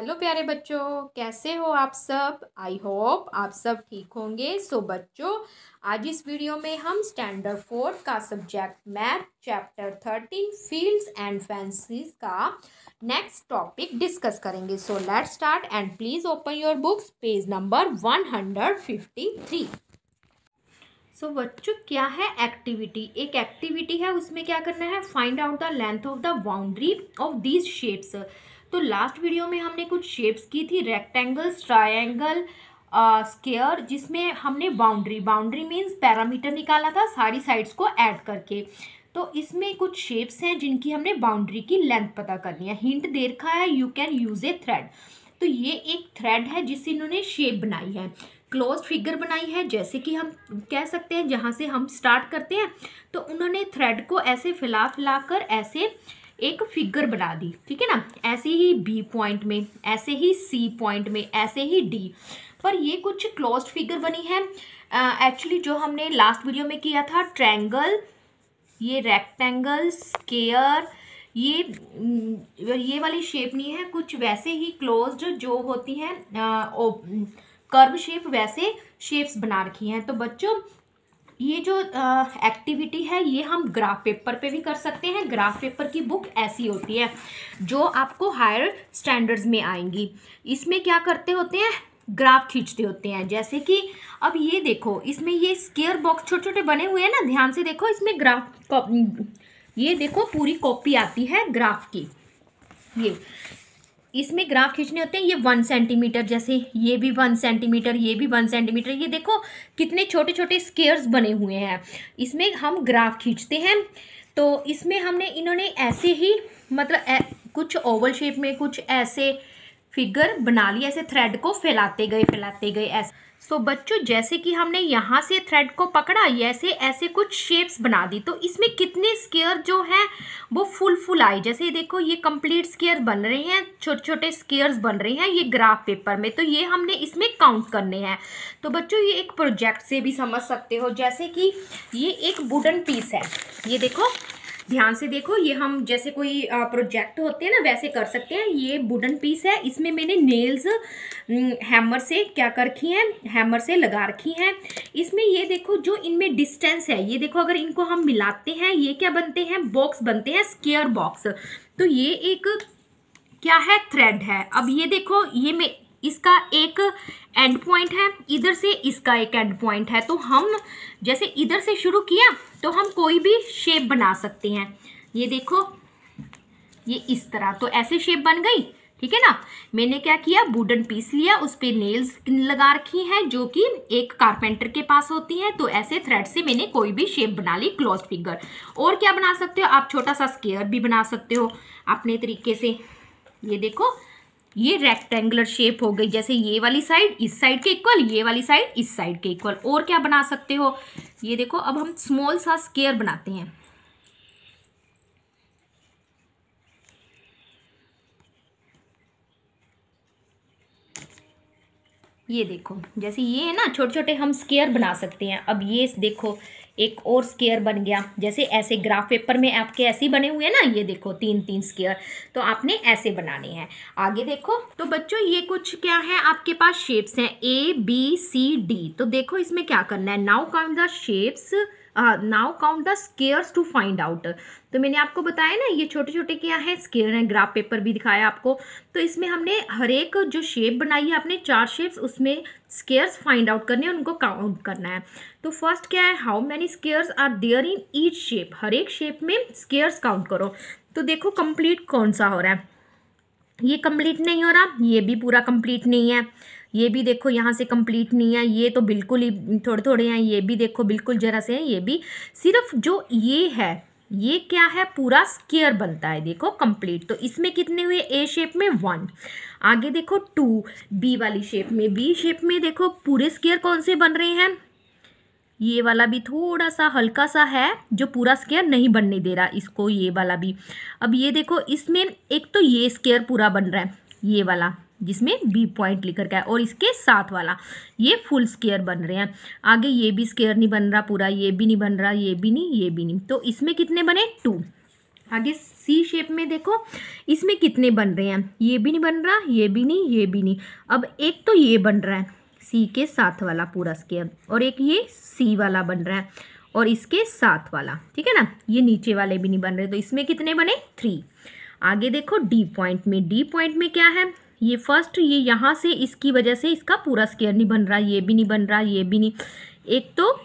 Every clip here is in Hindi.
हेलो प्यारे बच्चों कैसे हो आप सब आई होप आप सब ठीक होंगे सो so, बच्चों आज इस वीडियो में हम स्टैंडर्ड फोर्थ का subject math chapter thirteen fields and fences का नेक्स्ट टॉपिक डिस्कस करेंगे so let start and please open your books page number one hundred fifty three so so, बच्चों क्या है एक्टिविटी एक एक्टिविटी है उसमें क्या करना है find out the length of the boundary of these shapes तो लास्ट वीडियो में हमने कुछ शेप्स की थी रेक्टेंगल्स ट्राइंगल स्केयर जिसमें हमने बाउंड्री बाउंड्री मीन्स पैरामीटर निकाला था सारी साइड्स को ऐड करके तो इसमें कुछ शेप्स हैं जिनकी हमने बाउंड्री की लेंथ पता करनी है हिंट दे रखा है you can use a thread तो ये एक थ्रेड है जिससे इन्होंने शेप बनाई है क्लोज फिगर बनाई है जैसे कि हम कह सकते हैं जहाँ से हम स्टार्ट करते हैं तो उन्होंने थ्रेड को ऐसे फैला फैला कर ऐसे एक फिगर बना दी ठीक है ना ऐसे ही बी पॉइंट में ऐसे ही सी पॉइंट में ऐसे ही डी पर ये कुछ क्लोज फिगर बनी है एक्चुअली uh, जो हमने लास्ट वीडियो में किया था ट्रैंगल ये रेक्टेंगल स्केयर ये ये वाली शेप नहीं है कुछ वैसे ही क्लोज्ड जो होती हैं कर्व शेप वैसे शेप्स बना रखी हैं तो बच्चों ये जो एक्टिविटी है ये हम ग्राफ पेपर पे भी कर सकते हैं ग्राफ पेपर की बुक ऐसी होती है जो आपको हायर स्टैंडर्ड्स में आएंगी इसमें क्या करते होते हैं ग्राफ खींचते होते हैं जैसे कि अब ये देखो इसमें ये स्केयर बॉक्स छोटे छोटे बने हुए हैं ना ध्यान से देखो इसमें ग्राफ ये देखो पूरी कॉपी आती है ग्राफ की ये इसमें ग्राफ खींचने होते हैं ये वन सेंटीमीटर जैसे ये भी वन सेंटीमीटर ये भी वन सेंटीमीटर ये देखो कितने छोटे छोटे स्केयर्स बने हुए हैं इसमें हम ग्राफ खींचते हैं तो इसमें हमने इन्होंने ऐसे ही मतलब ए, कुछ ओवल शेप में कुछ ऐसे फिगर बना लिए ऐसे थ्रेड को फैलाते गए फैलाते गए ऐसे सो so, बच्चों जैसे कि हमने यहाँ से थ्रेड को पकड़ा ऐसे ऐसे कुछ शेप्स बना दी तो इसमें कितने स्केयर जो हैं वो फुल फुल आई जैसे देखो ये कंप्लीट स्केयर बन रहे हैं छोटे छोटे स्केयर्स बन रहे हैं ये ग्राफ पेपर में तो ये हमने इसमें काउंट करने हैं तो बच्चों ये एक प्रोजेक्ट से भी समझ सकते हो जैसे कि ये एक वुडन पीस है ये देखो ध्यान से देखो ये हम जैसे कोई प्रोजेक्ट होते हैं ना वैसे कर सकते हैं ये वुडन पीस है इसमें मैंने नेल्स हैमर से क्या कर रखी हैं हैमर से लगा रखी हैं इसमें ये देखो जो इनमें डिस्टेंस है ये देखो अगर इनको हम मिलाते हैं ये क्या बनते हैं बॉक्स बनते हैं स्केयर बॉक्स तो ये एक क्या है थ्रेड है अब ये देखो ये में इसका एक एंड पॉइंट है इधर से इसका एक एंड पॉइंट है तो हम जैसे इधर से शुरू किया तो हम कोई भी शेप बना सकते हैं ये देखो ये इस तरह तो ऐसे शेप बन गई ठीक है ना मैंने क्या किया वुडन पीस लिया उस पर नेल्स लगा रखी हैं जो कि एक कारपेंटर के पास होती हैं तो ऐसे थ्रेड से मैंने कोई भी शेप बना ली क्लोज फिगर और क्या बना सकते हो आप छोटा सा स्केयर भी बना सकते हो अपने तरीके से ये देखो ये रेक्टेंगुलर शेप हो गई जैसे ये वाली साइड इस साइड के इक्वल ये वाली साइड इस साइड के इक्वल और क्या बना सकते हो ये देखो अब हम स्मॉल सा स्केयर बनाते हैं ये देखो जैसे ये है ना छोटे छोटे हम स्केयर बना सकते हैं अब ये देखो एक और स्केयर बन गया जैसे ऐसे ग्राफ पेपर में आपके ऐसे बने हुए हैं ना ये देखो तीन तीन स्केयर तो आपने ऐसे बनाने हैं आगे देखो तो बच्चों ये कुछ क्या है आपके पास शेप्स हैं ए बी सी डी तो देखो इसमें क्या करना है now count the shapes now count the squares to find out तो मैंने आपको बताया ना ये छोटे छोटे क्या है स्केयर हैं ग्राफ पेपर भी दिखाया आपको तो इसमें हमने हर एक जो शेप बनाई है आपने चार शेप्स उसमें स्केयर्स फाइंड आउट करने हैं उनको काउंट करना है तो फर्स्ट क्या है how many squares are there in each shape हर एक शेप में स्केयर्स काउंट करो तो देखो कंप्लीट कौन सा हो रहा है ये कंप्लीट नहीं हो रहा ये भी पूरा कंप्लीट नहीं है ये भी देखो यहाँ से कंप्लीट नहीं है ये तो बिल्कुल ही थोड़े थोड़े हैं ये भी देखो बिल्कुल जरा से हैं ये भी सिर्फ जो ये है ये क्या है पूरा स्केयर बनता है देखो कंप्लीट तो इसमें कितने हुए ए शेप में वन आगे देखो टू बी वाली शेप में बी शेप में देखो पूरे स्केयर कौन से बन रहे हैं ये वाला भी थोड़ा सा हल्का सा है जो पूरा स्केयर नहीं बनने दे रहा इसको ये वाला भी अब ये देखो इसमें एक तो ये स्केयर पूरा बन रहा है ये वाला जिसमें बी पॉइंट लिख करके है और इसके साथ वाला ये फुल स्केयर बन रहे हैं आगे ये भी स्केयर नहीं बन रहा पूरा ये भी नहीं बन रहा ये भी नहीं ये भी नहीं तो इसमें कितने बने टू आगे सी शेप में देखो इसमें कितने बन रहे हैं ये भी नहीं बन रहा ये भी नहीं ये भी नहीं अब एक तो ये बन रहा है सी के साथ वाला पूरा स्केयर और एक ये सी वाला बन रहा है और इसके साथ वाला ठीक है ना ये नीचे वाले भी नहीं बन रहे तो इसमें कितने बने थ्री आगे देखो डी पॉइंट में डी पॉइंट में क्या है ये फर्स्ट ये यहाँ से इसकी वजह से इसका पूरा स्केयर नहीं बन रहा ये भी नहीं बन रहा ये भी नहीं एक तो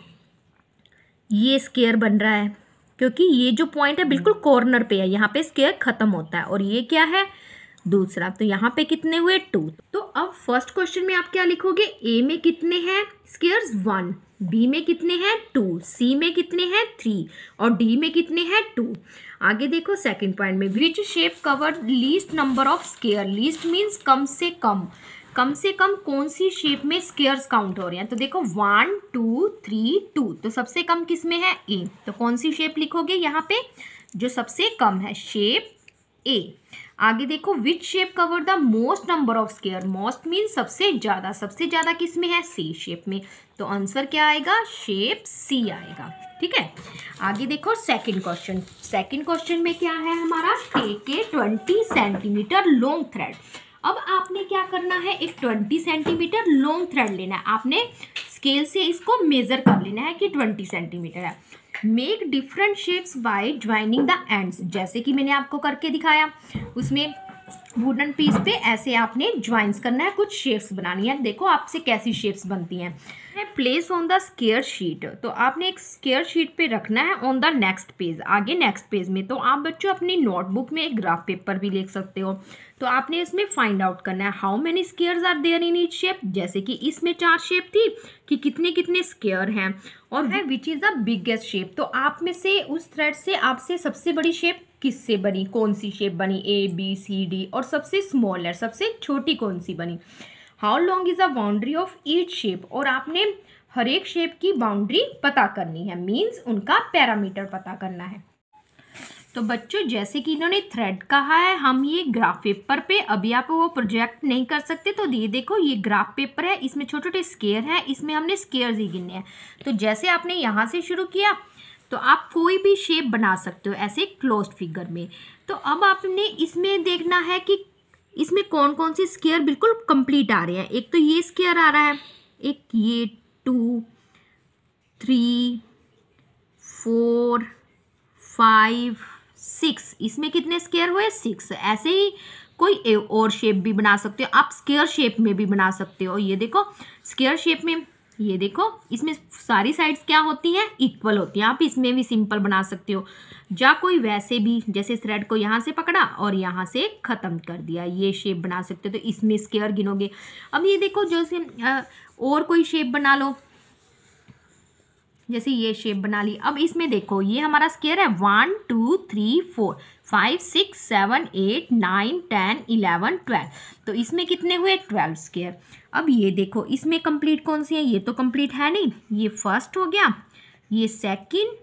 ये स्केयर बन रहा है क्योंकि ये जो पॉइंट है बिल्कुल कॉर्नर पे है यहाँ पे स्केयर ख़त्म होता है और ये क्या है दूसरा तो यहाँ पे कितने हुए टू तो अब फर्स्ट क्वेश्चन में आप क्या लिखोगे ए में कितने हैं स्केयर्स वन बी में कितने हैं टू सी में कितने हैं थ्री और डी में कितने हैं टू आगे देखो सेकंड पॉइंट में which shape cover least number of square least means कम से कम कम से कम कौन सी शेप में स्केयर्स काउंट हो रहे हैं तो देखो वन टू थ्री टू तो सबसे कम किस में है ए तो कौन सी शेप लिखोगे यहाँ पे जो सबसे कम है शेप ए आगे देखो which shape cover the most number of square most mean सबसे ज़्यादा सबसे ज़्यादा किस में है सी शेप में तो आंसर क्या आएगा शेप सी आएगा ठीक है आगे देखो सेकंड क्वेश्चन सेकंड क्वेश्चन में क्या है हमारा take a twenty centimetre long thread अब आपने क्या करना है एक ट्वेंटी सेंटीमीटर लॉन्ग थ्रेड लेना है आपने स्केल से इसको मेज़र कर लेना है कि ट्वेंटी सेंटीमीटर है make different shapes by joining the ends जैसे कि मैंने आपको करके दिखाया उसमें वुडन पीस पे ऐसे आपने ज्वाइंस करना है कुछ शेप्स बनानी है देखो आपसे कैसी शेप्स बनती हैं place on the square sheet तो आपने एक स्केयर शीट पे रखना है ऑन द नेक्स्ट पेज आगे नेक्स्ट पेज में तो आप बच्चों अपनी नोटबुक में एक ग्राफ पेपर भी लिख सकते हो तो आपने इसमें फाइंड आउट करना है how many squares are there in each shape जैसे कि इसमें चार शेप थी कि कितने कितने स्केयर हैं और which is the biggest shape तो आप में से उस थ्रेड से आपसे सबसे बड़ी शेप किससे बनी कौन सी शेप बनी ए बी सी डी और सबसे स्मॉलर सबसे छोटी कौन सी बनी how long is a boundary of each shape और आपने हर एक शेप की बाउंड्री पता करनी है मीन्स उनका पैरामीटर पता करना है तो बच्चों जैसे कि इन्होंने थ्रेड कहा है हम ये ग्राफ पेपर पे अभी आप वो प्रोजेक्ट नहीं कर सकते तो ये देखो ये ग्राफ पेपर है इसमें छोटे छोटे स्केयर हैं इसमें हमने स्केयर ही गिनने हैं तो जैसे आपने यहाँ से शुरू किया तो आप कोई भी शेप बना सकते हो ऐसे क्लोज फिगर में तो अब आपने इसमें देखना है कि इसमें कौन कौन से स्केयर बिल्कुल कंप्लीट आ रहे हैं एक तो ये स्केयर आ रहा है एक ये two three four five six इसमें कितने स्केयर हुए सिक्स ऐसे ही कोई और शेप भी बना सकते हो आप स्केयर शेप में भी बना सकते हो ये देखो स्केयर शेप में ये देखो इसमें सारी साइड्स क्या होती हैं इक्वल होती हैं आप इसमें भी सिंपल बना सकते हो या कोई वैसे भी जैसे थ्रेड को यहाँ से पकड़ा और यहाँ से ख़त्म कर दिया ये शेप बना सकते हो तो इसमें स्केयर गिनोगे अब ये देखो जैसे और कोई शेप बना लो जैसे ये शेप बना ली अब इसमें देखो ये हमारा स्केयर है one two three four five six seven eight nine ten eleven twelve तो इसमें कितने हुए ट्वेल्व स्केयर अब ये देखो इसमें कंप्लीट कौन सी है ये तो कंप्लीट है नहीं ये फर्स्ट हो गया ये सेकंड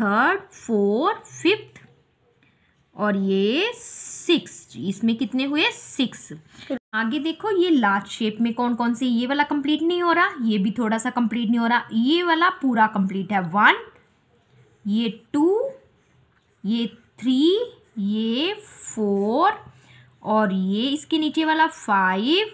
थर्ड फोर्थ फिफ्थ और ये सिक्स इसमें कितने हुए सिक्स आगे देखो ये लास्ट शेप में कौन कौन से ये वाला कंप्लीट नहीं हो रहा ये भी थोड़ा सा कंप्लीट नहीं हो रहा ये वाला पूरा कंप्लीट है वन ये टू ये थ्री ये फोर और ये इसके नीचे वाला फाइव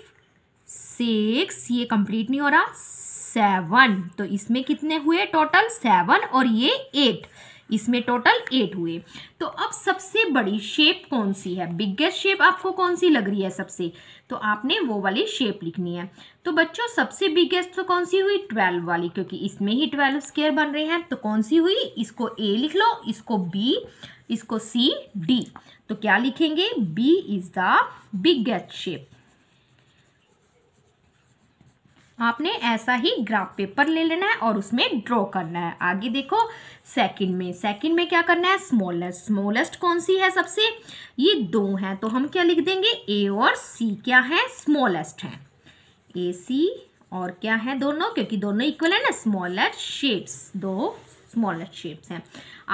सिक्स ये कंप्लीट नहीं हो रहा सेवन तो इसमें कितने हुए टोटल सेवन और ये एट इसमें टोटल एट हुए तो अब सबसे बड़ी शेप कौन सी है बिगेस्ट शेप आपको कौन सी लग रही है सबसे तो आपने वो वाली शेप लिखनी है तो बच्चों सबसे बिगेस्ट तो कौन सी हुई ट्वेल्व वाली क्योंकि इसमें ही ट्वेल्व स्केयर बन रहे हैं तो कौन सी हुई इसको ए लिख लो इसको बी इसको सी डी तो क्या लिखेंगे B is the biggest shape आपने ऐसा ही ग्राफ पेपर ले लेना है और उसमें ड्रॉ करना है आगे देखो सेकंड में सेकंड में क्या करना है स्मॉलेस्ट स्मॉलेस्ट कौन सी है सबसे ये दो हैं तो हम क्या लिख देंगे ए और सी क्या है स्मॉलेस्ट है ए सी और क्या है दोनों क्योंकि दोनों इक्वल है ना स्मॉलेस्ट शेप्स दो स्मॉलेस्ट शेप्स हैं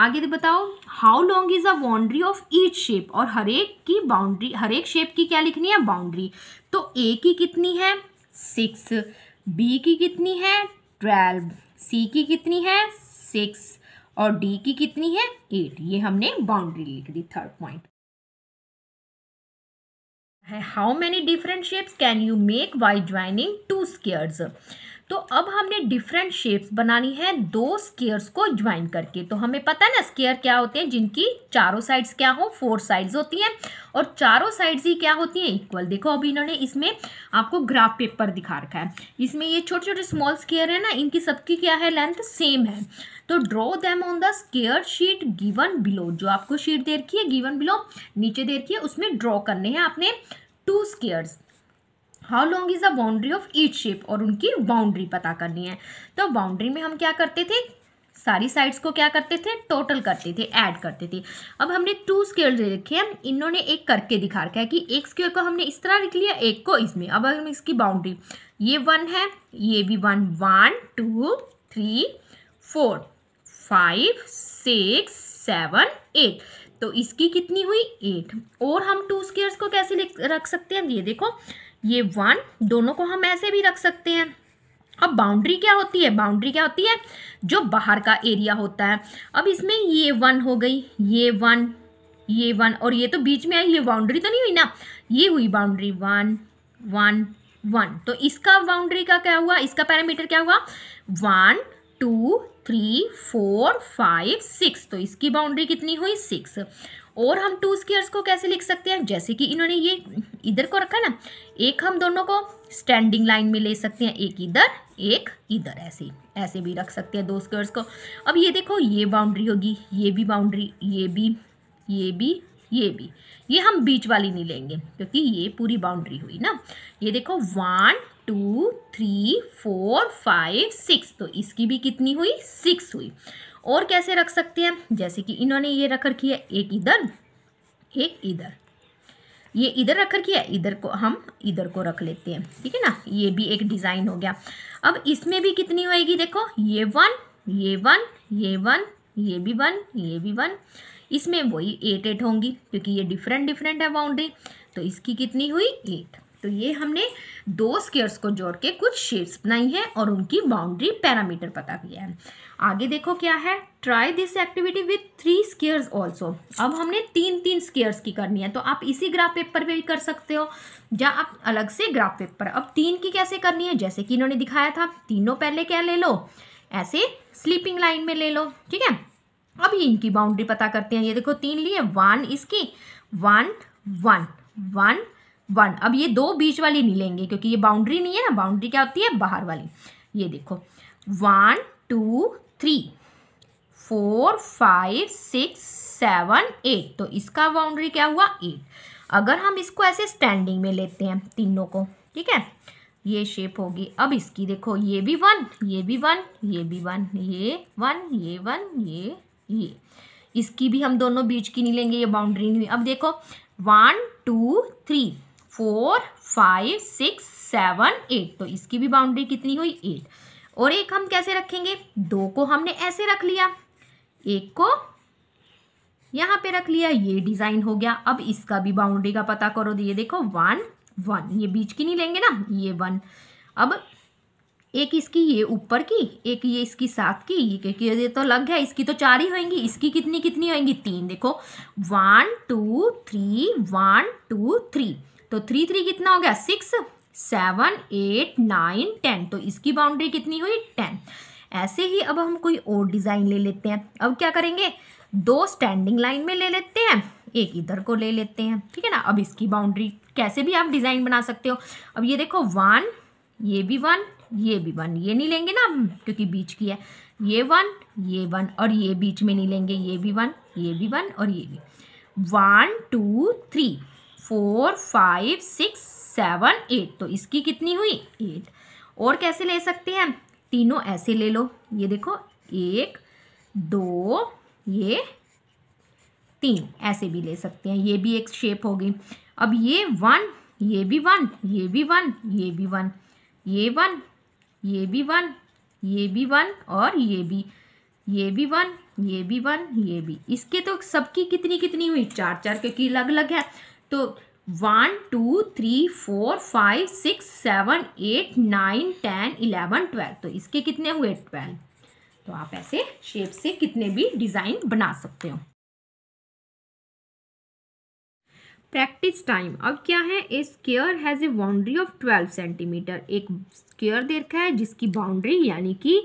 आगे तो बताओ how long is a boundary of each shape और हरेक की बाउंड्री हरेक शेप की क्या लिखनी है बाउंड्री तो ए की कितनी है सिक्स बी की कितनी है ट्वेल्व सी की कितनी है सिक्स और डी की कितनी है एट ये हमने बाउंड्री लिख दी third point how many different shapes can you make by joining two squares तो अब हमने डिफरेंट शेप्स बनानी है दो स्केयर्स को ज्वाइन करके तो हमें पता है ना स्केयर क्या होते हैं जिनकी चारों साइड्स क्या हो फोर साइड्स होती हैं और चारों साइड्स ही क्या होती हैं इक्वल देखो अभी इन्होंने इसमें आपको ग्राफ पेपर दिखा रखा है इसमें ये छोटे छोटे स्मॉल स्केयर है ना इनकी सबकी क्या है लेंथ सेम है तो draw them on the square sheet given below जो आपको शीट दे रखी है गिवन बिलो नीचे दे रखी है उसमें ड्रॉ करने हैं आपने two squares how long is the boundary of each shape और उनकी बाउंड्री पता करनी है तो बाउंड्री में हम क्या करते थे सारी साइड्स को क्या करते थे टोटल करते थे ऐड करते थे अब हमने टू स्केल दे रखे हैं इन्होंने एक करके दिखा रखा है कि एक स्केल को हमने इस तरह लिख लिया एक को इसमें अब हम इसकी बाउंड्री ये वन है ये भी one one two three four five six seven eight तो इसकी कितनी हुई एट और हम टू स्केयर्स को कैसे रख सकते हैं ये देखो ये वन दोनों को हम ऐसे भी रख सकते हैं अब बाउंड्री क्या होती है बाउंड्री क्या होती है जो बाहर का एरिया होता है अब इसमें ये वन हो गई ये वन ये वन और ये तो बीच में आई ये बाउंड्री तो नहीं हुई ना ये हुई बाउंड्री वन वन वन तो इसका बाउंड्री का क्या हुआ इसका पैरामीटर क्या हुआ one two three four five six तो इसकी बाउंड्री कितनी हुई सिक्स और हम टू स्केयर्स को कैसे लिख सकते हैं जैसे कि इन्होंने ये इधर को रखा ना एक हम दोनों को स्टैंडिंग लाइन में ले सकते हैं एक इधर एक इधर ऐसे ऐसे भी रख सकते हैं दो स्केयर्स को अब ये देखो ये बाउंड्री होगी ये भी बाउंड्री ये भी ये भी ये भी ये हम बीच वाली नहीं लेंगे क्योंकि ये पूरी बाउंड्री हुई ना ये देखो one two three four five six तो इसकी भी कितनी हुई सिक्स हुई और कैसे रख सकते हैं जैसे कि इन्होंने ये रख रखी है एक इधर एक इधर ये इधर रख रखी है इधर को हम इधर को रख लेते हैं ठीक है ना ये भी एक डिज़ाइन हो गया अब इसमें भी कितनी होएगी देखो ये वन ये वन ये वन ये भी वन ये भी वन इसमें वही एट एट होंगी क्योंकि ये डिफरेंट डिफरेंट है बाउंड्री तो इसकी कितनी हुई एट तो ये हमने दो स्केयर्स को जोड़ के कुछ शेप्स बनाई हैं और उनकी बाउंड्री पैरामीटर पता किया है आगे देखो क्या है try this activity with three squares also अब हमने तीन तीन स्केयर्स की करनी है तो आप इसी ग्राफ पेपर पे भी कर सकते हो या आप अलग से ग्राफ पेपर अब तीन की कैसे करनी है जैसे कि इन्होंने दिखाया था तीनों पहले क्या ले लो ऐसे स्लीपिंग लाइन में ले लो ठीक है अब ये इनकी बाउंड्री पता करते हैं ये देखो तीन लिए वन इसकी वन वन वन वन अब ये दो बीच वाली नहीं लेंगे क्योंकि ये बाउंड्री नहीं है ना बाउंड्री क्या होती है बाहर वाली ये देखो one two three four five six seven eight तो इसका बाउंड्री क्या हुआ एट अगर हम इसको ऐसे स्टैंडिंग में लेते हैं तीनों को ठीक है ये शेप होगी अब इसकी देखो ये भी वन ये भी वन ये भी वन ये वन ये वन ये ये इसकी भी हम दोनों बीच की नहीं लेंगे ये बाउंड्री नहीं अब देखो one two three four five six seven eight तो इसकी भी बाउंड्री कितनी हुई एट और एक हम कैसे रखेंगे दो को हमने ऐसे रख लिया एक को यहाँ पे रख लिया ये डिज़ाइन हो गया अब इसका भी बाउंड्री का पता करो ये देखो वन वन ये बीच की नहीं लेंगे ना ये वन अब एक इसकी ये ऊपर की एक ये इसकी सात की ये क्योंकि ये तो अलग है इसकी तो चार ही होएंगी इसकी कितनी कितनी होएंगी तीन देखो one two three one two three तो थ्री थ्री कितना हो गया six seven eight nine ten तो इसकी बाउंड्री कितनी हुई टेन ऐसे ही अब हम कोई और डिज़ाइन ले लेते हैं अब क्या करेंगे दो स्टैंडिंग लाइन में ले लेते हैं एक इधर को ले लेते हैं ठीक है ना अब इसकी बाउंड्री कैसे भी आप डिज़ाइन बना सकते हो अब ये देखो वन ये भी वन ये भी वन ये नहीं लेंगे ना हम क्योंकि बीच की है ये वन ये वन और ये बीच में नहीं लेंगे ये भी वन ये भी वन और ये भी one two three four five six seven eight तो इसकी कितनी हुई एट और कैसे ले सकते हैं तीनों ऐसे ले लो ये देखो एक दो ये तीन ऐसे भी ले सकते हैं ये भी एक शेप हो गई अब ये वन ये भी वन ये भी वन ये भी वन ये वन ये भी वन ये भी वन और ये भी ये भी वन ये भी वन ये भी इसके तो सबकी कितनी कितनी हुई चार चार क्योंकि अलग अलग है तो one two three four five six seven eight nine ten eleven twelve तो इसके कितने हुए ट्वेल्व तो आप ऐसे शेप से कितने भी डिज़ाइन बना सकते हो प्रैक्टिस टाइम अब क्या है a square has a boundary of twelve centimetre एक स्केयर देखा है जिसकी बाउंड्री यानी कि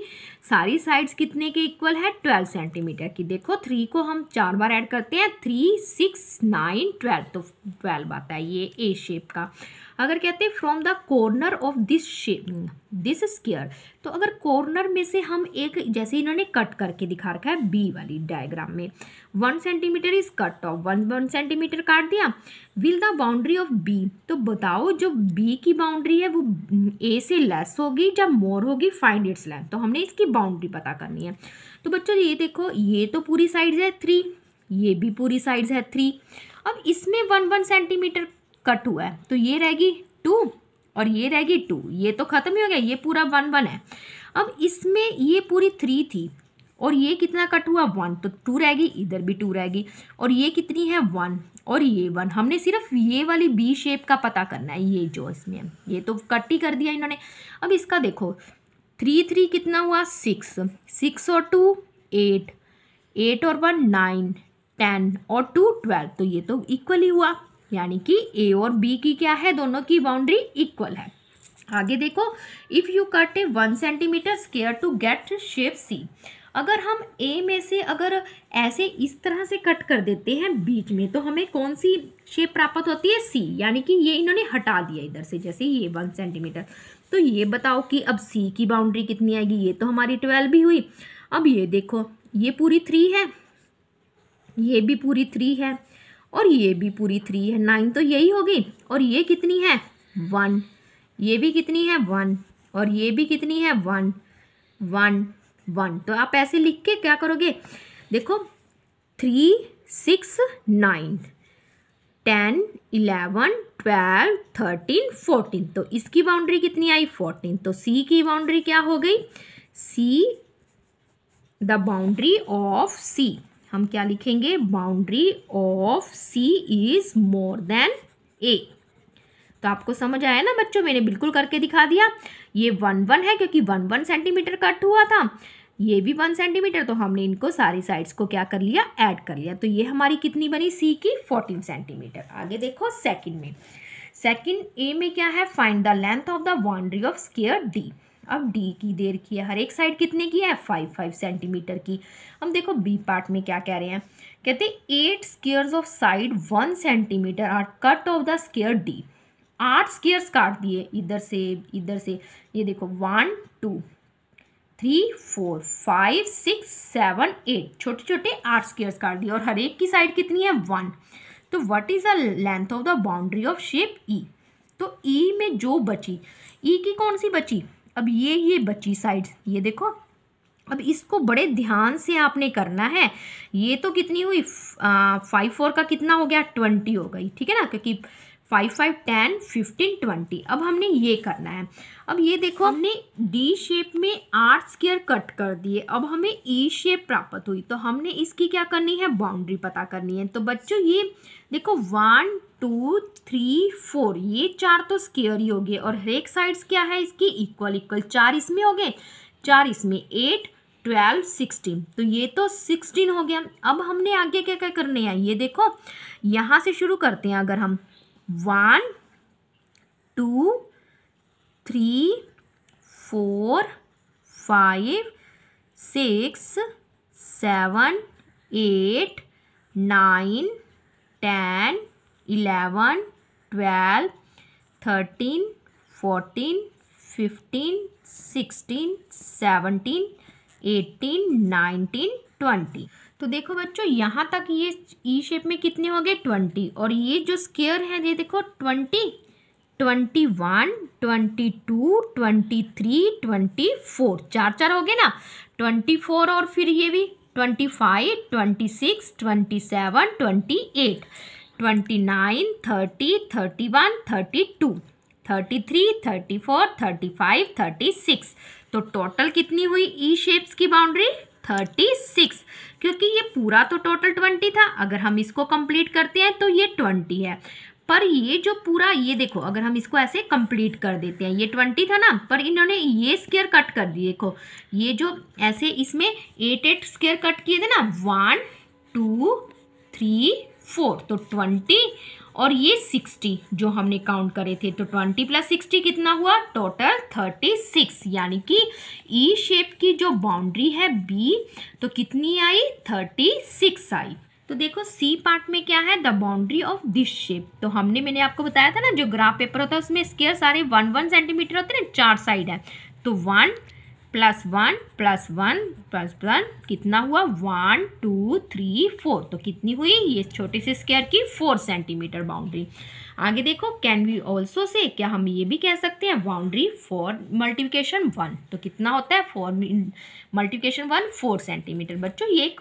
सारी साइड्स कितने के इक्वल है ट्वेल्व सेंटीमीटर की देखो थ्री को हम चार बार ऐड करते हैं थ्री सिक्स नाइन ट्वेल्व तो ट्वेल्व आता है ये ए शेप का अगर कहते हैं from the corner of this this square तो अगर कॉर्नर में से हम एक जैसे इन्होंने कट करके दिखा रखा है बी वाली डायग्राम में one centimetre is cut off one one centimetre काट दिया will the boundary of B तो बताओ जो बी की बाउंड्री है वो ए से लेस होगी या मोर होगी फाइंड इट्स लेंथ तो हमने इसकी बाउंड्री पता करनी है तो बच्चों ये देखो ये तो पूरी साइड है थ्री ये भी पूरी साइड है थ्री अब इसमें वन वन सेंटीमीटर कट हुआ है तो ये रहेगी टू और ये रहेगी टू ये तो ख़त्म ही हो गया ये पूरा वन वन है अब इसमें ये पूरी थ्री थी और ये कितना कट हुआ वन तो टू रहेगी इधर भी टू रहेगी और ये कितनी है वन और ये वन हमने सिर्फ ये वाली बी शेप का पता करना है ये जो इसमें ये तो कट ही कर दिया इन्होंने अब इसका देखो थ्री थ्री कितना हुआ सिक्स सिक्स और टू एट एट और वन नाइन टेन और टू ट्वेल्व तो ये तो इक्वली हुआ यानी कि ए और बी की क्या है दोनों की बाउंड्री इक्वल है आगे देखो if you cut a one centimetre square to get shape C अगर हम ए में से अगर ऐसे इस तरह से कट कर देते हैं बीच में तो हमें कौन सी शेप प्राप्त होती है सी यानी कि ये इन्होंने हटा दिया इधर से जैसे ये वन सेंटीमीटर तो ये बताओ कि अब सी की बाउंड्री कितनी आएगी ये तो हमारी ट्वेल्व भी हुई अब ये देखो ये पूरी थ्री है ये भी पूरी थ्री है और ये भी पूरी थ्री है नाइन तो यही होगी और ये कितनी है वन ये भी कितनी है वन और ये भी कितनी है वन वन वन तो आप ऐसे लिख के क्या करोगे देखो three six nine ten eleven twelve thirteen fourteen तो इसकी बाउंड्री कितनी आई फोर्टीन तो सी की बाउंड्री क्या हो गई C the boundary of C हम क्या लिखेंगे boundary of C is more than A तो आपको समझ आया ना बच्चों मैंने बिल्कुल करके दिखा दिया ये वन वन है क्योंकि वन वन सेंटीमीटर कट हुआ था ये भी वन सेंटीमीटर तो हमने इनको सारी साइड्स को क्या कर लिया ऐड कर लिया तो ये हमारी कितनी बनी सी की फोर्टीन सेंटीमीटर आगे देखो सेकंड में सेकंड ए में क्या है find the length of the boundary of square D अब डी की देर की है हर एक साइड कितने की है फाइव फाइव सेंटीमीटर की हम देखो बी पार्ट में क्या कह रहे हैं कहते eight squares of side one centimetre are cut off the square D आठ स्केयर्स काट दिए इधर से इधर से ये देखो one two three four five six seven eight छोटे छोटे आठ स्केयर्स काट दिए और हर एक की साइड कितनी है वन तो what is the length of the boundary of shape E तो ई e में जो बची ई e की कौन सी बची अब ये ये बची साइड ये देखो अब इसको बड़े ध्यान से आपने करना है ये तो कितनी हुई फाइव फोर का कितना हो गया ट्वेंटी हो गई ठीक है ना क्योंकि five five ten fifteen twenty अब हमने ये करना है अब ये देखो हमने डी शेप में आठ स्केयर कट कर दिए अब हमें ई e शेप प्राप्त हुई तो हमने इसकी क्या करनी है बाउंड्री पता करनी है तो बच्चों ये देखो वन टू थ्री फोर ये चार तो स्केयर ही हो गए और हरेक साइड्स क्या है इसकी इक्वल इक्वल चार इसमें हो गए चार इसमें एट ट्वेल्व सिक्सटीन तो ये तो सिक्सटीन हो गया अब हमने आगे क्या क्या करने हैं ये देखो यहाँ से शुरू करते हैं अगर हम one, two, three, four, five, six, seven, eight, nine, ten, eleven, twelve, thirteen, fourteen, fifteen, sixteen, seventeen, eighteen, nineteen, twenty. तो देखो बच्चों यहाँ तक ये ई e शेप में कितने हो गए ट्वेंटी और ये जो स्केयर है ये देखो twenty twenty one twenty two twenty three twenty four चार चार हो गए ना ट्वेंटी फोर और फिर ये भी twenty five twenty six twenty seven twenty eight twenty nine thirty thirty one thirty two thirty three thirty four thirty five thirty six तो टोटल कितनी हुई ई e शेप्स की बाउंड्री थर्टी सिक्स क्योंकि ये पूरा तो टोटल ट्वेंटी था अगर हम इसको कंप्लीट करते हैं तो ये ट्वेंटी है पर ये जो पूरा ये देखो अगर हम इसको ऐसे कंप्लीट कर देते हैं ये ट्वेंटी था ना पर इन्होंने ये स्केयर कट कर दिए देखो ये जो ऐसे इसमें एट एट स्केयर कट किए थे ना वन टू थ्री फोर तो ट्वेंटी और ये सिक्सटी जो हमने काउंट करे थे तो ट्वेंटी प्लस सिक्सटी कितना हुआ टोटल थर्टी सिक्स यानी कि ई e शेप की जो बाउंड्री है बी तो कितनी आई थर्टी सिक्स आई तो देखो सी पार्ट में क्या है the boundary of this shape तो हमने मैंने आपको बताया था ना जो ग्राफ पेपर होता है उसमें स्केयर सारे वन वन सेंटीमीटर होते हैं चार साइड है तो one plus one plus one plus one कितना हुआ वन टू थ्री फोर तो कितनी हुई ये छोटे से स्क्वायर की फोर सेंटीमीटर बाउंड्री आगे देखो कैन वी ऑल्सो से क्या हम ये भी कह सकते हैं बाउंड्री फॉर मल्टीप्लिकेशन वन तो कितना होता है four multiplication one four centimetre बच्चों ये एक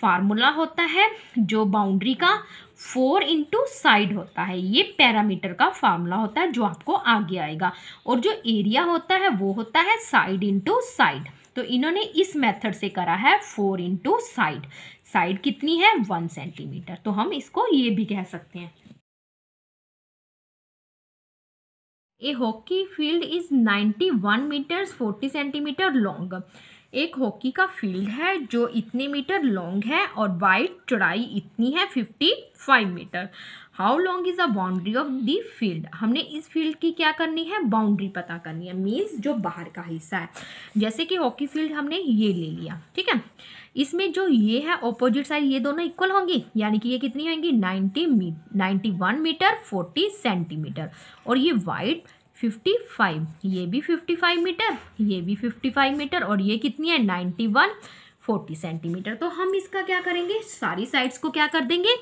फार्मूला होता है जो बाउंड्री का फोर इंटू साइड होता है ये पैरामीटर का फार्मूला होता है जो आपको आगे आएगा और जो एरिया होता है वो होता है साइड इंटू साइड तो इन्होंने इस मेथड से करा है फोर इंटू साइड साइड कितनी है वन सेंटीमीटर तो हम इसको ये भी कह सकते हैं a hockey field is ninety one metres forty centimetre long एक हॉकी का फील्ड है जो इतने मीटर लॉन्ग है और वाइड चौड़ाई इतनी है fifty five metre how long is the boundary of the field हमने इस फील्ड की क्या करनी है बाउंड्री पता करनी है मीन्स जो बाहर का हिस्सा है जैसे कि हॉकी फील्ड हमने ये ले लिया ठीक है इसमें जो ये है ऑपोजिट साइड ये दोनों इक्वल होंगी यानी कि ये कितनी होंगी नाइन्टी मी ninety one metre forty centimetre और ये वाइड 55 ये भी 55 मीटर ये भी 55 मीटर और ये कितनी है 91 40 सेंटीमीटर तो हम इसका क्या करेंगे सारी साइड्स को क्या कर देंगे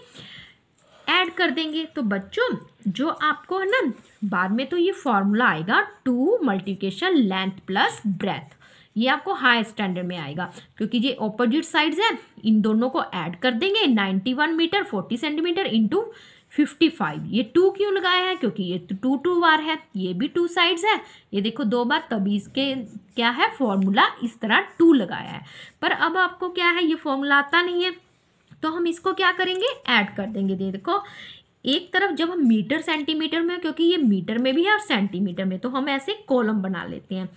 ऐड कर देंगे तो बच्चों जो आपको है ना बाद में तो ये फॉर्मूला आएगा two multiplication length plus breadth ये आपको हाई स्टैंडर्ड में आएगा क्योंकि ये ऑपोजिट साइड्स हैं इन दोनों को ऐड कर देंगे 91 metre 40 centimetre into fifty five ये टू क्यों लगाया है क्योंकि ये टू तो टू बार है ये भी टू साइड्स है ये देखो दो बार तभी इसके क्या है फॉर्मूला इस तरह टू लगाया है पर अब आपको क्या है ये फॉर्मूला आता नहीं है तो हम इसको क्या करेंगे ऐड कर देंगे दे देखो एक तरफ जब हम मीटर सेंटीमीटर में क्योंकि ये मीटर में भी है और सेंटीमीटर में तो हम ऐसे कॉलम बना लेते हैं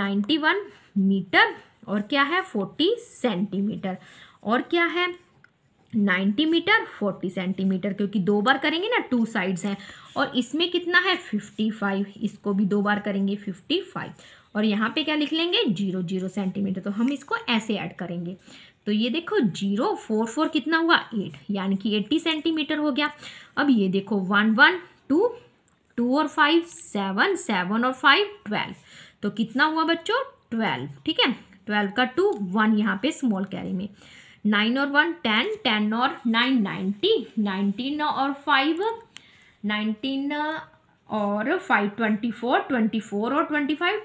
नाइन्टी वन मीटर और क्या है फोर्टी सेंटीमीटर और क्या है नाइन्टी मीटर फोर्टी सेंटीमीटर क्योंकि दो बार करेंगे ना टू साइड्स हैं और इसमें कितना है फिफ्टी फाइव इसको भी दो बार करेंगे फिफ्टी फाइव और यहाँ पे क्या लिख लेंगे जीरो जीरो सेंटीमीटर तो हम इसको ऐसे ऐड करेंगे तो ये देखो जीरो फोर फोर कितना हुआ एट यानी कि एट्टी सेंटीमीटर हो गया अब ये देखो वन वन टू टू और फाइव सेवन सेवन और फाइव ट्वेल्व तो कितना हुआ बच्चों ट्वेल्व ठीक है ट्वेल्व का टू वन यहाँ पे स्मॉल कैरी में नाइन और वन टेन टेन और नाइन नाइन्टी नाइनटीन और फाइव नाइनटीन और five twenty four twenty four और twenty five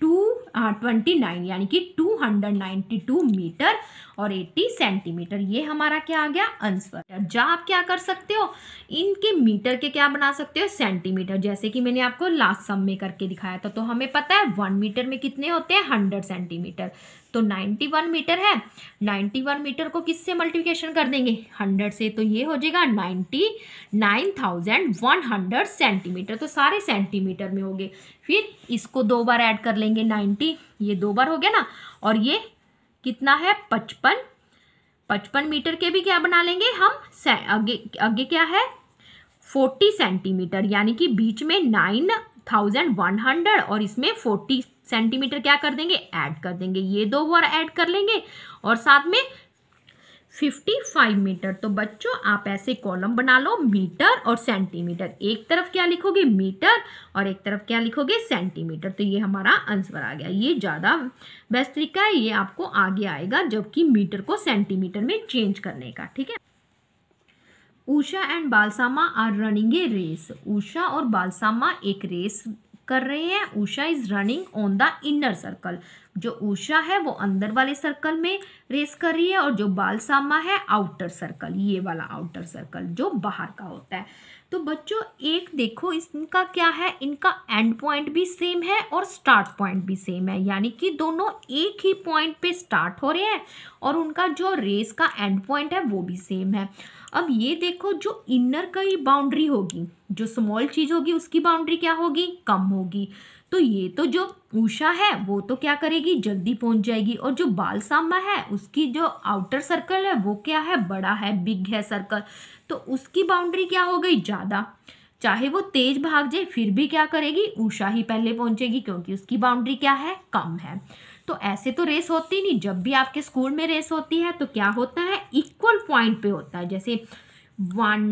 two twenty nine यानी कि two hundred ninety two metre और 80 सेंटीमीटर ये हमारा क्या आ गया आंसर जा आप क्या कर सकते हो इनके मीटर के क्या बना सकते हो सेंटीमीटर जैसे कि मैंने आपको लास्ट सम में करके दिखाया था तो हमें पता है वन मीटर में कितने होते हैं हंड्रेड सेंटीमीटर तो 91 मीटर है 91 मीटर को किससे मल्टीप्लिकेशन कर देंगे 100 से तो ये हो जाएगा 99,100 सेंटीमीटर तो सारे सेंटीमीटर में हो गए फिर इसको दो बार ऐड कर लेंगे 90 ये दो बार हो गया ना और ये कितना है पचपन पचपन मीटर के भी क्या बना लेंगे हम आगे आगे क्या है फोर्टी सेंटीमीटर यानी कि बीच में नाइन थाउजेंड वन हंड्रेड और इसमें फोर्टी सेंटीमीटर क्या कर देंगे ऐड कर देंगे ये दो बार ऐड कर लेंगे और साथ में 55 मीटर तो बच्चों आप ऐसे कॉलम बना लो मीटर और सेंटीमीटर एक तरफ क्या लिखोगे मीटर और एक तरफ क्या लिखोगे सेंटीमीटर तो ये हमारा आंसर आ गया ये ज़्यादा बेस्ट तरीका है ये आपको आगे आएगा जबकि मीटर को सेंटीमीटर में चेंज करने का ठीक है Usha and Balsama are running a race Usha और बालसामा एक रेस कर रहे हैं Usha is running on the inner circle जो उषा है वो अंदर वाले सर्कल में रेस कर रही है और जो बालसामा है आउटर सर्कल ये वाला आउटर सर्कल जो बाहर का होता है तो बच्चों एक देखो इनका क्या है इनका एंड पॉइंट भी सेम है और स्टार्ट पॉइंट भी सेम है यानी कि दोनों एक ही पॉइंट पे स्टार्ट हो रहे हैं और उनका जो रेस का एंड पॉइंट है वो भी सेम है अब ये देखो जो इनर का ही बाउंड्री होगी जो स्मॉल चीज़ होगी उसकी बाउंड्री क्या होगी कम होगी तो ये तो जो ऊषा है वो तो क्या करेगी जल्दी पहुंच जाएगी और जो बाल सामा है उसकी जो आउटर सर्कल है वो क्या है बड़ा है बिग है सर्कल तो उसकी बाउंड्री क्या हो गई ज़्यादा चाहे वो तेज भाग जाए फिर भी क्या करेगी ऊषा ही पहले पहुंचेगी क्योंकि उसकी बाउंड्री क्या है कम है तो ऐसे तो रेस होती नहीं जब भी आपके स्कूल में रेस होती है तो क्या होता है इक्वल पॉइंट पे होता है जैसे वन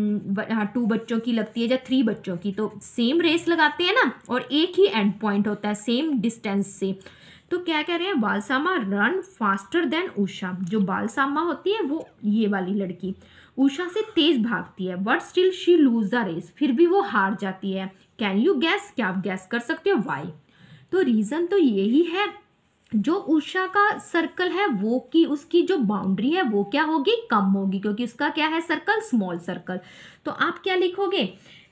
हाँ टू बच्चों की लगती है या थ्री बच्चों की तो सेम रेस लगाते हैं ना और एक ही एंड पॉइंट होता है सेम डिस्टेंस से तो क्या कह रहे हैं Balsama run faster than Usha जो बालसामा होती है वो ये वाली लड़की उषा से तेज भागती है but still she lose the race फिर भी वो हार जाती है कैन यू गैस क्या आप गैस कर सकते हो वाई तो रीज़न तो यही है जो उषा का सर्कल है वो की उसकी जो बाउंड्री है वो क्या होगी कम होगी क्योंकि उसका क्या है सर्कल स्मॉल सर्कल तो आप क्या लिखोगे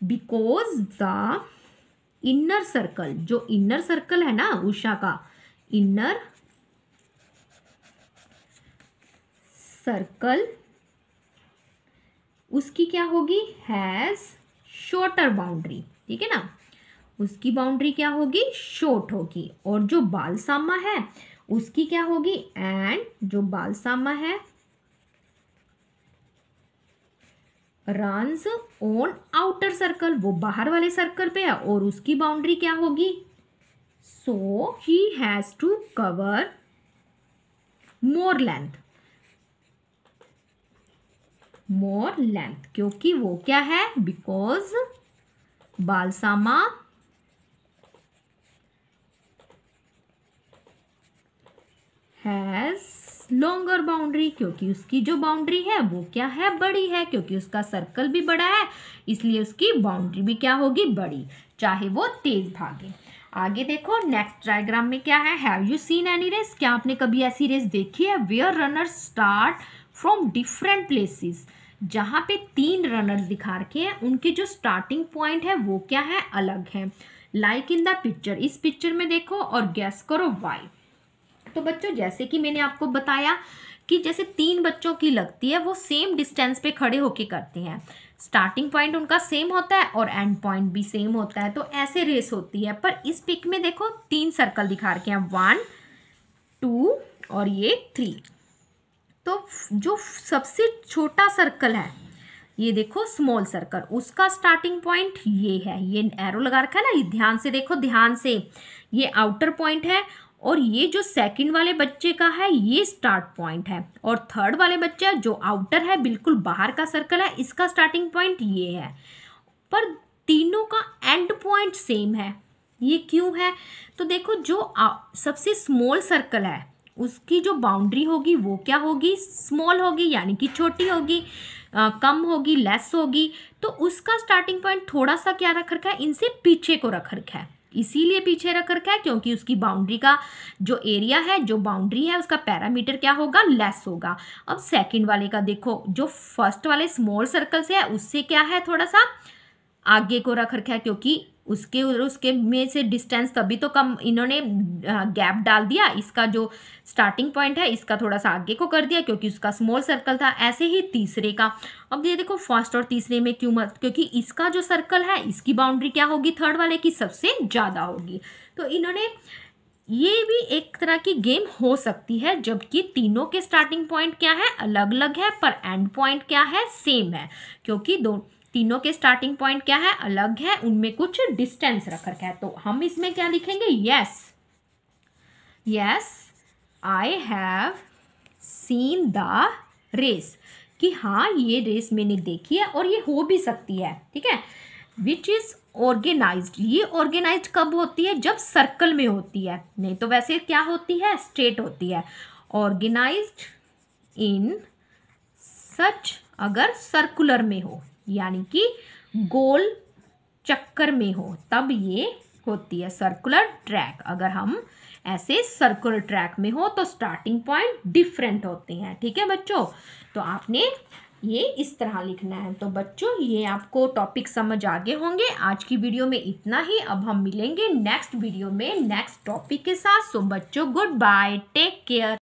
बिकॉज द इनर सर्कल जो इनर सर्कल है ना उषा का इनर सर्कल उसकी क्या होगी हैज़ शॉर्टर बाउंड्री ठीक है ना उसकी बाउंड्री क्या होगी शॉर्ट होगी और जो बालसामा है उसकी क्या होगी एंड जो बालसामा है रंस ऑन आउटर सर्कल वो बाहर वाले सर्कल पे है और उसकी बाउंड्री क्या होगी so he has to cover more length more length क्योंकि वो क्या है because Balsama has longer boundary क्योंकि उसकी जो बाउंड्री है वो क्या है बड़ी है क्योंकि उसका सर्कल भी बड़ा है इसलिए उसकी बाउंड्री भी क्या होगी बड़ी चाहे वो तेज भागे आगे देखो नेक्स्ट डायग्राम में क्या है have you seen any race क्या आपने कभी ऐसी रेस देखी है where runner start from different places जहाँ पे तीन रनर्स दिखा रखे हैं उनके जो स्टार्टिंग पॉइंट है वो क्या है अलग है लाइक इन द पिक्चर इस पिक्चर में देखो और गैस करो वाई तो बच्चों जैसे कि मैंने आपको बताया कि जैसे तीन बच्चों की लगती है वो सेम डिस्टेंस पे खड़े होके करते हैं स्टार्टिंग पॉइंट उनका सेम होता है और एंड पॉइंट भी सेम होता है तो ऐसे रेस होती है पर इस पिक में देखो तीन सर्कल दिखा रखे हैं वन टू और ये थ्री तो जो सबसे छोटा सर्कल है ये देखो स्मॉल सर्कल उसका स्टार्टिंग पॉइंट ये है ये एरो लगा रखा है ना ये ध्यान से देखो ध्यान से ये आउटर पॉइंट है और ये जो सेकंड वाले बच्चे का है ये स्टार्ट पॉइंट है और थर्ड वाले बच्चे जो आउटर है बिल्कुल बाहर का सर्कल है इसका स्टार्टिंग पॉइंट ये है पर तीनों का एंड पॉइंट सेम है ये क्यों है तो देखो जो सबसे स्मॉल सर्कल है उसकी जो बाउंड्री होगी वो क्या होगी स्मॉल होगी यानी कि छोटी होगी आ, कम होगी लेस होगी तो उसका स्टार्टिंग पॉइंट थोड़ा सा क्या रख रखा है इनसे पीछे को रख रखा है इसीलिए पीछे रख रखा है क्योंकि उसकी बाउंड्री का जो एरिया है जो बाउंड्री है उसका पैरामीटर क्या होगा लेस होगा अब सेकेंड वाले का देखो जो फर्स्ट वाले स्मॉल सर्कल से है उससे क्या है थोड़ा सा आगे को रख रखा है क्योंकि उसके उसके में से डिस्टेंस तभी तो कम इन्होंने गैप डाल दिया इसका जो स्टार्टिंग पॉइंट है इसका थोड़ा सा आगे को कर दिया क्योंकि उसका स्मॉल सर्कल था ऐसे ही तीसरे का अब ये देखो फर्स्ट और तीसरे में क्यों मत क्योंकि इसका जो सर्कल है इसकी बाउंड्री क्या होगी थर्ड वाले की सबसे ज़्यादा होगी तो इन्होंने ये भी एक तरह की गेम हो सकती है जबकि तीनों के स्टार्टिंग पॉइंट क्या है अलग अलग है पर एंड पॉइंट क्या है सेम है क्योंकि दो तीनों के स्टार्टिंग पॉइंट क्या है अलग है उनमें कुछ डिस्टेंस रख रखा है तो हम इसमें क्या लिखेंगे yes yes I have seen the race कि हाँ ये रेस मैंने देखी है और ये हो भी सकती है ठीक है विच इज़ ऑर्गेनाइज ये ऑर्गेनाइज कब होती है जब सर्कल में होती है नहीं तो वैसे क्या होती है स्ट्रेट होती है ऑर्गेनाइज इन सच अगर सर्कुलर में हो यानी कि गोल चक्कर में हो तब ये होती है सर्कुलर ट्रैक अगर हम ऐसे सर्कुलर ट्रैक में हो तो स्टार्टिंग पॉइंट डिफरेंट होते हैं ठीक है बच्चों तो आपने ये इस तरह लिखना है तो बच्चों ये आपको टॉपिक समझ आगे होंगे आज की वीडियो में इतना ही अब हम मिलेंगे नेक्स्ट वीडियो में नेक्स्ट टॉपिक के साथ सो बच्चों गुड बाय टेक केयर